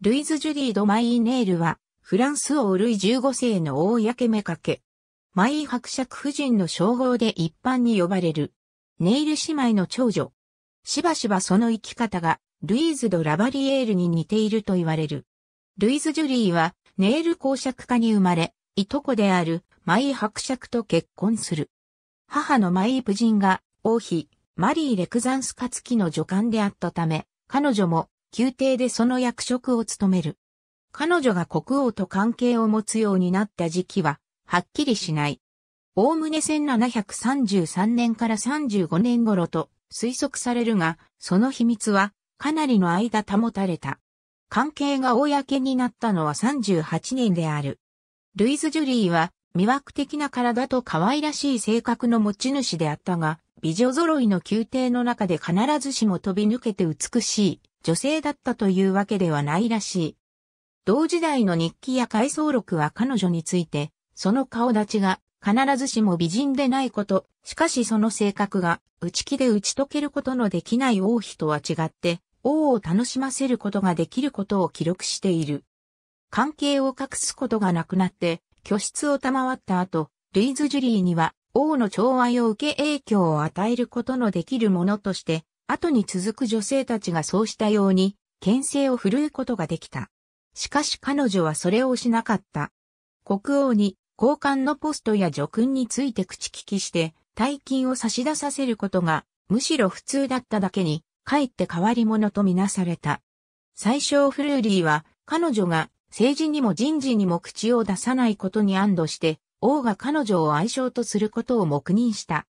ルイズ・ジュリード・マイーネイルは、フランス王ルイ15世の公目かけ。マイー伯爵夫人の称号で一般に呼ばれる。ネイル姉妹の長女。しばしばその生き方が、ルイーズ・ド・ラバリエールに似ていると言われる。ルイズ・ジュリーは、ネイル公爵家に生まれ、いとこであるマイー伯爵と結婚する。母のマイー夫人が、王妃、マリー・レクザンスカツキの女官であったため、彼女も宮廷でその役職を務める。彼女が国王と関係を持つようになった時期は、はっきりしない。おおむね1733年から35年頃と推測されるが、その秘密はかなりの間保たれた。関係が公になったのは38年である。ルイズ・ジュリーは魅惑的な体と可愛らしい性格の持ち主であったが、美女揃いの宮廷の中で必ずしも飛び抜けて美しい女性だったというわけではないらしい。同時代の日記や回想録は彼女について、その顔立ちが必ずしも美人でないこと、しかしその性格が内気で打ち解けることのできない王妃とは違って、王を楽しませることができることを記録している。関係を隠すことがなくなって、居室を賜った後、ルイズ・ジュリーには王の寵愛を受け影響を与えることのできるものとして、後に続く女性たちがそうしたように、牽制を振るうことができた。しかし彼女はそれをしなかった。国王に交換のポストや叙勲について口利きして、大金を差し出させることが、むしろ普通だっただけに、かえって変わり者とみなされた。最初フルーリーは、彼女が政治にも人事にも口を出さないことに安堵して、王が彼女を愛称とすることを黙認した。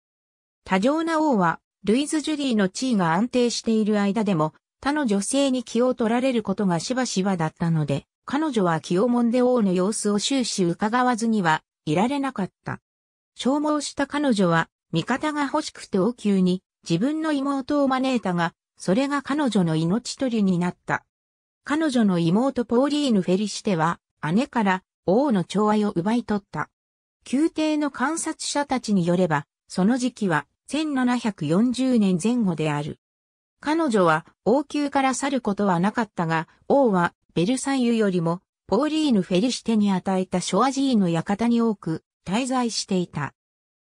多情な王はルイズ・ジュリーの地位が安定している間でも、他の女性に気を取られることがしばしばだったので、彼女は気をもんで王の様子を終始伺わずにはいられなかった。消耗した彼女は、味方が欲しくて王宮に自分の妹を招いたが、それが彼女の命取りになった。彼女の妹ポーリーヌ・フェリシテは、姉から王の寵愛を奪い取った。宮廷の観察者たちによれば、その時期は1740年前後である。彼女は王宮から去ることはなかったが、王はベルサイユよりもポーリーヌ・フェリシテに与えたショアジーの館に多く滞在していた。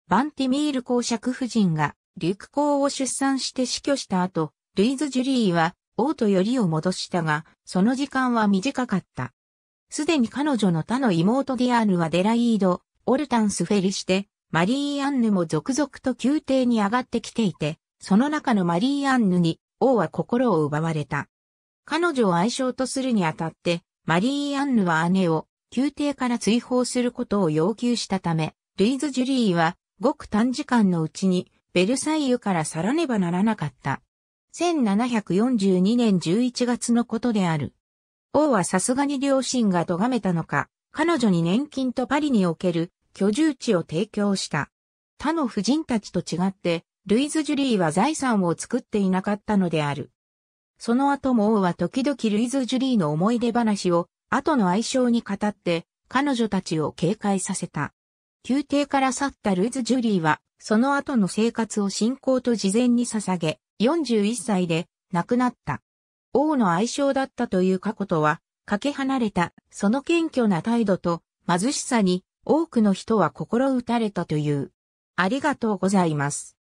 バンティミール公爵夫人がリュク公を出産して死去した後、ルイズ・ジュリーは王とよりを戻したが、その時間は短かった。すでに彼女の他の妹ディアーヌはデライード、オルタンス・フェリシテ、マリーアンヌも続々と宮廷に上がってきていて、その中のマリーアンヌに王は心を奪われた。彼女を愛称とするにあたって、マリーアンヌは姉を宮廷から追放することを要求したため、ルイズ・ジュリーはごく短時間のうちにベルサイユから去らねばならなかった。1742年11月のことである。王はさすがに両親が咎めたのか、彼女に年金とパリにおける居住地を提供した。他の婦人たちと違って、ルイズ・ジュリーは財産を作っていなかったのである。その後も王は時々ルイズ・ジュリーの思い出話を後の愛称に語って彼女たちを警戒させた。宮廷から去ったルイズ・ジュリーはその後の生活を信仰と事前に捧げ41歳で亡くなった。王の愛称だったという過去とはかけ離れたその謙虚な態度と貧しさに多くの人は心打たれたという。ありがとうございます。